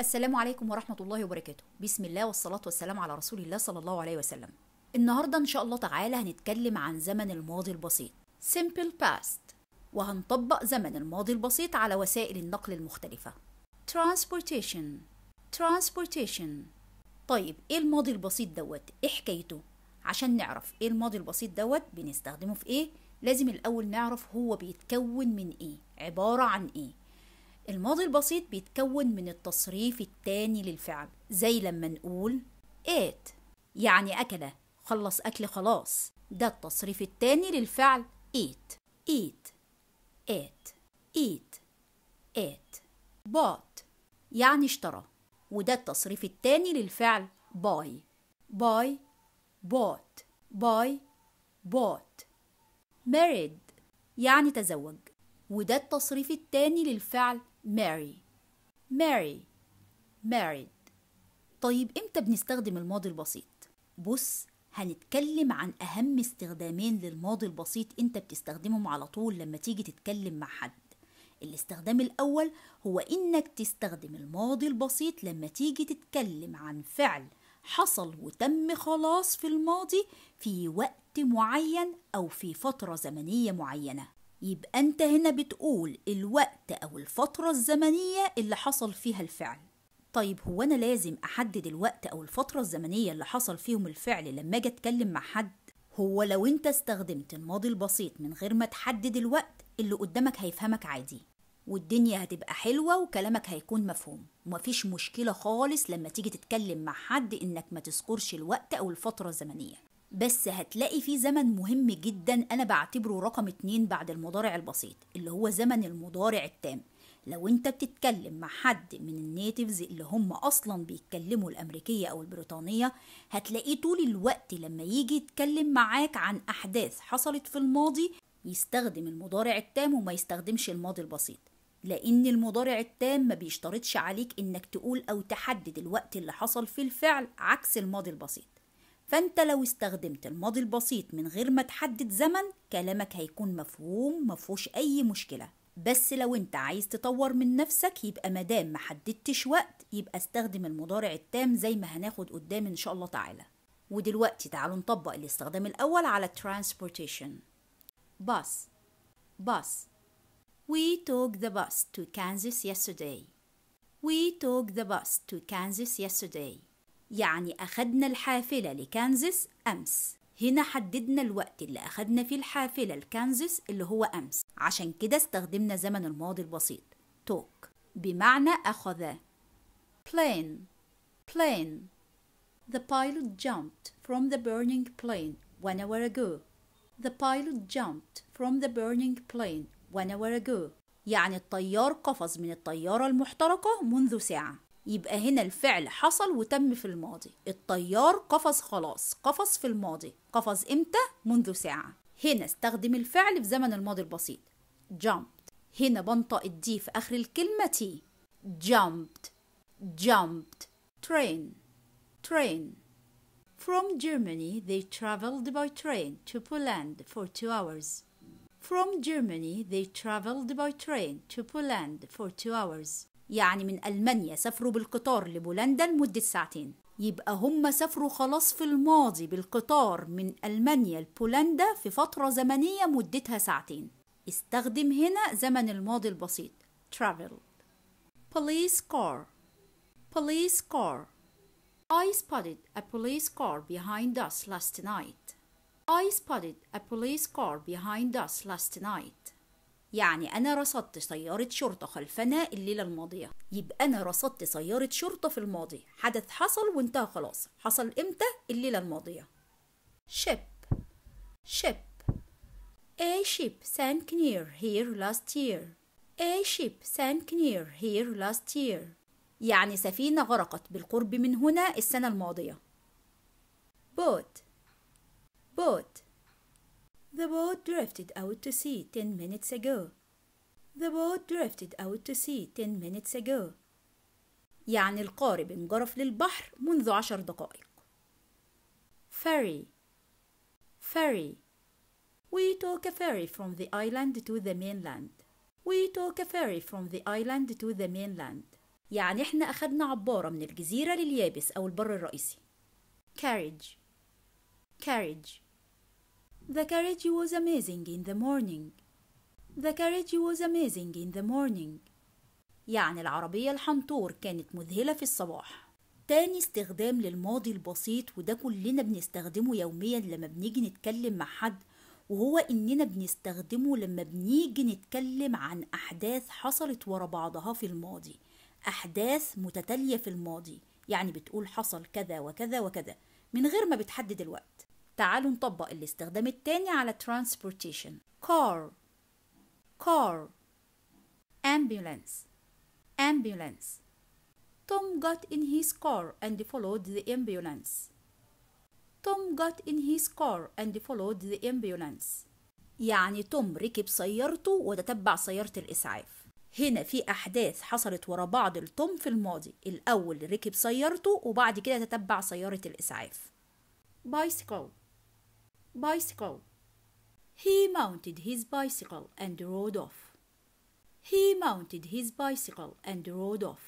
السلام عليكم ورحمة الله وبركاته بسم الله والصلاة والسلام على رسول الله صلى الله عليه وسلم النهاردة إن شاء الله تعالى هنتكلم عن زمن الماضي البسيط Simple Past وهنطبق زمن الماضي البسيط على وسائل النقل المختلفة Transportation Transportation طيب إيه الماضي البسيط دوت؟ إيه حكايته؟ عشان نعرف إيه الماضي البسيط دوت بنستخدمه في إيه؟ لازم الأول نعرف هو بيتكون من إيه؟ عبارة عن إيه؟ الماضي البسيط بيتكون من التصريف التاني للفعل زي لما نقول ate يعني أكل خلص أكل خلاص ده التصريف التاني للفعل eat eat ate eat ate bought يعني اشترى وده التصريف التاني للفعل buy buy bought buy bought married يعني تزوج وده التصريف التاني للفعل marry marry married طيب امتى بنستخدم الماضي البسيط بص هنتكلم عن اهم استخدامين للماضي البسيط انت بتستخدمهم على طول لما تيجي تتكلم مع حد الاستخدام الاول هو انك تستخدم الماضي البسيط لما تيجي تتكلم عن فعل حصل وتم خلاص في الماضي في وقت معين او في فتره زمنيه معينه يبقى أنت هنا بتقول الوقت أو الفترة الزمنية اللي حصل فيها الفعل طيب هو أنا لازم أحدد الوقت أو الفترة الزمنية اللي حصل فيهم الفعل لما أجي أتكلم مع حد هو لو أنت استخدمت الماضي البسيط من غير ما تحدد الوقت اللي قدامك هيفهمك عادي والدنيا هتبقى حلوة وكلامك هيكون مفهوم ومفيش مشكلة خالص لما تيجي تتكلم مع حد إنك ما تذكرش الوقت أو الفترة الزمنية بس هتلاقي فيه زمن مهم جدا أنا بعتبره رقم اتنين بعد المضارع البسيط اللي هو زمن المضارع التام لو انت بتتكلم مع حد من النيتيفز اللي هم اصلا بيتكلموا الامريكيه او البريطانيه هتلاقيه طول الوقت لما يجي يتكلم معاك عن احداث حصلت في الماضي يستخدم المضارع التام وما يستخدمش الماضي البسيط لان المضارع التام ما بيشترطش عليك انك تقول او تحدد الوقت اللي حصل فيه الفعل عكس الماضي البسيط فأنت لو استخدمت الماضي البسيط من غير ما تحدد زمن كلامك هيكون مفهوم مفهوش أي مشكلة بس لو انت عايز تطور من نفسك يبقى مادام ما حددتش وقت يبقى استخدم المضارع التام زي ما هناخد قدام ان شاء الله تعالى ودلوقتي تعالوا نطبق الاستخدام الاول على transportation bus bus We took the bus to Kansas yesterday. We took the bus to Kansas yesterday. يعني أخدنا الحافلة لكانزس أمس هنا حددنا الوقت اللي أخدنا فيه الحافلة لكانزس اللي هو أمس عشان كده استخدمنا زمن الماضي البسيط توك بمعنى أخذ plane plane The pilot jumped from the burning plane one hour ago. The pilot jumped from the burning plane one hour ago. يعني الطيار قفز من الطيارة المحترقة منذ ساعة. يبقى هنا الفعل حصل وتم في الماضي الطيار قفز خلاص قفز في الماضي قفز امتى منذ ساعة هنا استخدم الفعل في زمن الماضي البسيط jumped هنا بنطق الدي في آخر الكلمة تي jumped jumped train train From Germany they traveled by train to Poland for two hours. From Germany they traveled by train to Poland for two hours. يعني من ألمانيا سافروا بالقطار لبولندا لمدة ساعتين يبقى هم سافروا خلاص في الماضي بالقطار من ألمانيا لبولندا في فترة زمنية مدتها ساعتين استخدم هنا زمن الماضي البسيط travel police car police car I spotted a police car behind us last night I spotted a police car behind us last night يعني أنا رصدت سيارة شرطة خلفنا الليلة الماضية يبقى أنا رصدت سيارة شرطة في الماضي حدث حصل وانتهى خلاص حصل إمتى الليلة الماضية شيب شيب A ship sank near here last year A ship sank near here last year يعني سفينة غرقت بالقرب من هنا السنة الماضية boat boat The boat drifted out to sea ten minutes ago. The boat drifted out to sea ten minutes ago. يعني القارب انجرف للبحر منذ عشر دقائق. Ferry Ferry We took a ferry from the island to the mainland. We took a ferry from the island to the mainland. يعني احنا أخدنا عبارة من الجزيرة لليابس أو البر الرئيسي. Carriage Carriage The carriage was amazing in the morning. The carriage was amazing in the morning. يعني العربية الحنطور كانت مذهلة في الصباح. تاني استخدام للماضي البسيط وده كلنا بنستخدمه يوميا لما بنيجي نتكلم مع حد وهو إننا بنستخدمه لما بنيجي نتكلم عن أحداث حصلت ورا بعضها في الماضي أحداث متتالية في الماضي يعني بتقول حصل كذا وكذا وكذا من غير ما بتحدد الوقت تعالوا نطبق الاستخدام التاني على transportation car car ambulance ambulance Tom got in his car and followed the ambulance Tom got in his car and followed the ambulance يعني توم ركب سيارته وتتبع سيارة الإسعاف هنا في أحداث حصلت ورا بعض لتوم في الماضي الأول ركب سيارته وبعد كده تتبع سيارة الإسعاف bicycle bicycle. He mounted his bicycle and rode off. He mounted his bicycle and rode off.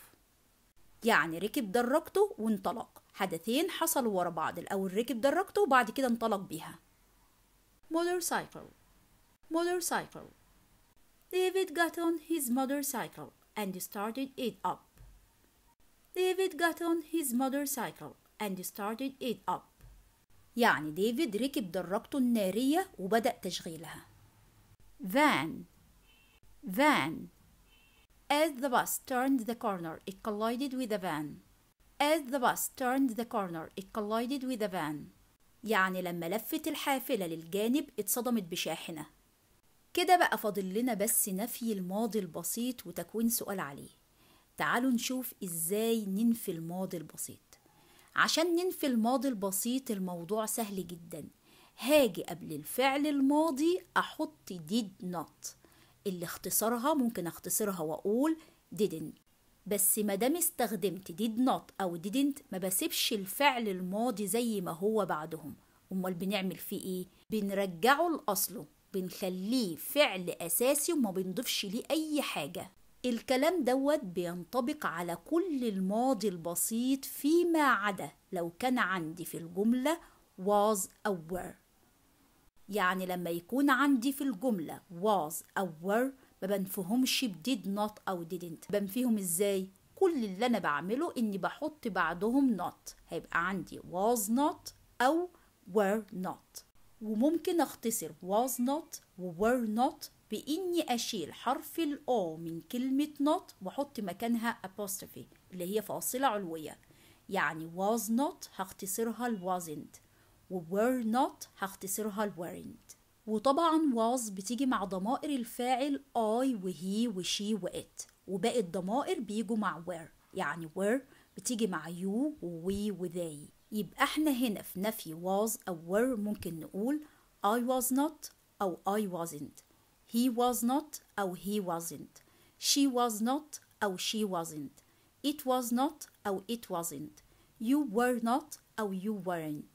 يعني ركب دراجته وانطلق حدثين حصلوا ورا بعض الأول ركب دراجته وبعد كده انطلق بيها motorcycle motorcycle David got on his motorcycle and started it up David got on his motorcycle and started it up يعني ديفيد ركب دراجته النارية وبدأ تشغيلها van van As the bus turned the corner, it collided with a van. As the bus turned the corner, it collided with a van. يعني لما لفت الحافلة للجانب اتصدمت بشاحنة. كده بقى فاضل لنا بس نفي الماضي البسيط وتكوين سؤال عليه. تعالوا نشوف ازاي ننفي الماضي البسيط. عشان ننفي الماضي البسيط الموضوع سهل جدا هاجي قبل الفعل الماضي أحط did not اللي اختصارها ممكن اختصرها وأقول didn't بس ما دام استخدمت did not أو didn't ما بسيبش الفعل الماضي زي ما هو بعدهم أمال بنعمل فيه إيه؟ بنرجعه لأصله بنخليه فعل أساسي وما بنضيفش ليه أي حاجة الكلام دوت بينطبق على كل الماضي البسيط فيما عدا لو كان عندي في الجملة was أو were يعني لما يكون عندي في الجملة was أو were ما بنفهمش ب did not أو didn't بنفيهم ازاي؟ كل اللي أنا بعمله إني بحط بعدهم not هيبقى عندي was not أو were not وممكن أختصر was not و were not بإني أشيل حرف الأو من كلمة نوت وأحط مكانها apostrophe اللي هي فاصلة علوية يعني was not هختصرها ال wasn't و were not هختصرها ال weren't وطبعا was بتيجي مع ضمائر الفاعل I وهي وشي وإت وباقي الضمائر بيجوا مع were يعني were بتيجي مع you و they يبقى احنا هنا في نفي was أو were ممكن نقول I was not أو I wasn't He was not أو he wasn't. She was not أو she wasn't. It was not أو it wasn't. You were not أو you weren't.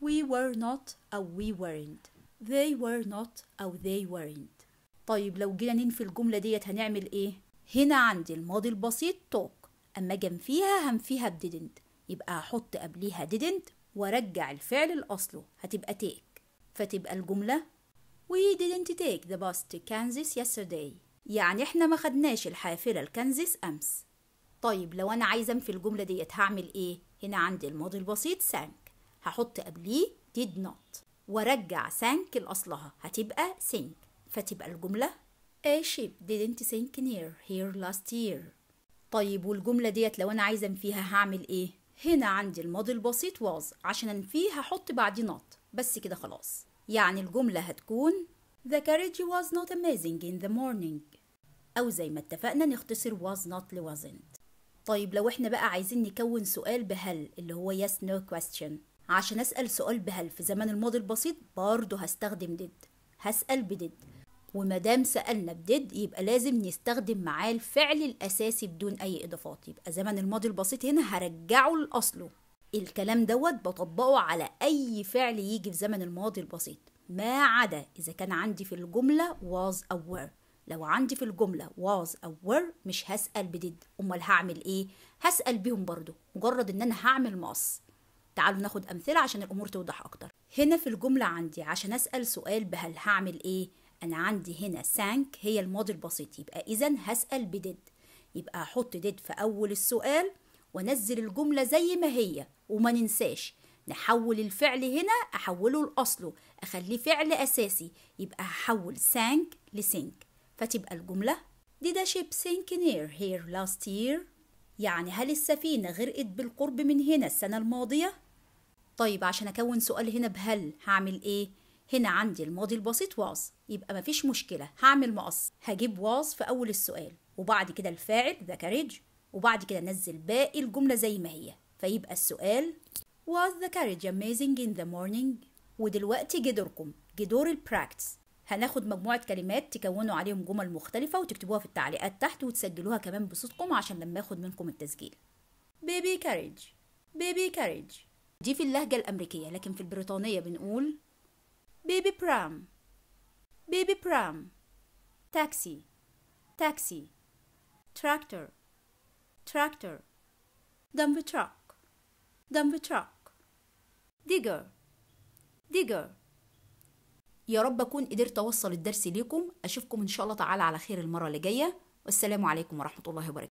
We were not أو we weren't. They were not أو they weren't. طيب لو جينا ننفي الجملة ديت هنعمل إيه؟ هنا عندي الماضي البسيط talk أما جنب فيها هنفيها ب didn't يبقى هحط قبليها didn't وارجع الفعل لأصله هتبقى take فتبقى الجملة We didn't take the bus to Kansas yesterday يعني احنا ما خدناش الحافلة لكنزس أمس طيب لو أنا عايزة أنفي الجملة ديت هعمل إيه؟ هنا عندي الماضي البسيط sank هحط قبليه did not وأرجع sank لأصلها هتبقى sink فتبقى الجملة A ship didn't sink near here last year طيب والجملة ديت لو أنا عايزة أنفيها هعمل إيه؟ هنا عندي الماضي البسيط was عشان أنفيه هحط بعد not بس كده خلاص يعني الجملة هتكون The carriage was not amazing in the morning أو زي ما اتفقنا نختصر was not ل wasn't طيب لو احنا بقى عايزين نكون سؤال بهل اللي هو yes no question عشان أسأل سؤال بهل في زمن الماضي البسيط برضه هستخدم did هسأل بدد ومادام سألنا بدد يبقى لازم نستخدم معاه الفعل الأساسي بدون أي إضافات يبقى زمن الماضي البسيط هنا هرجعه لأصله الكلام دوت بطبقه على أي فعل يجي في زمن الماضي البسيط ما عدا إذا كان عندي في الجملة was a were لو عندي في الجملة was أو were مش هسأل بديد أمال هعمل إيه؟ هسأل بيهم برضو مجرد إن أنا هعمل مقص تعالوا ناخد أمثلة عشان الأمور توضح أكتر هنا في الجملة عندي عشان أسأل سؤال بهل هعمل إيه؟ أنا عندي هنا sank هي الماضي البسيط يبقى إذا هسأل بديد يبقى هحط ديد في أول السؤال وانزل الجمله زي ما هي وما ننساش نحول الفعل هنا احوله لاصله اخليه فعل اساسي يبقى هحول سانك لسينك فتبقى الجمله did a ship sink near here last year يعني هل السفينه غرقت بالقرب من هنا السنه الماضيه طيب عشان اكون سؤال هنا بهل هعمل ايه هنا عندي الماضي البسيط واز يبقى مفيش مشكله هعمل مقص هجيب واز في اول السؤال وبعد كده الفاعل ذا كاريج وبعد كده نزل باقي الجملة زي ما هي فيبقى السؤال was the carriage amazing in the morning ودلوقتي جه دوركم جه دور البراكتس هناخد مجموعة كلمات تكونوا عليهم جمل مختلفة وتكتبوها في التعليقات تحت وتسجلوها كمان بصوتكم عشان لما اخد منكم التسجيل بيبي كاريج بيبي كاريج دي في اللهجة الأمريكية لكن في البريطانية بنقول بيبي برام بيبي برام تاكسي تاكسي تراكتور tractor dump truck dump truck digger digger يا رب اكون قدرت اوصل الدرس ليكم اشوفكم ان شاء الله تعالى على خير المره اللي جايه والسلام عليكم ورحمه الله وبركاته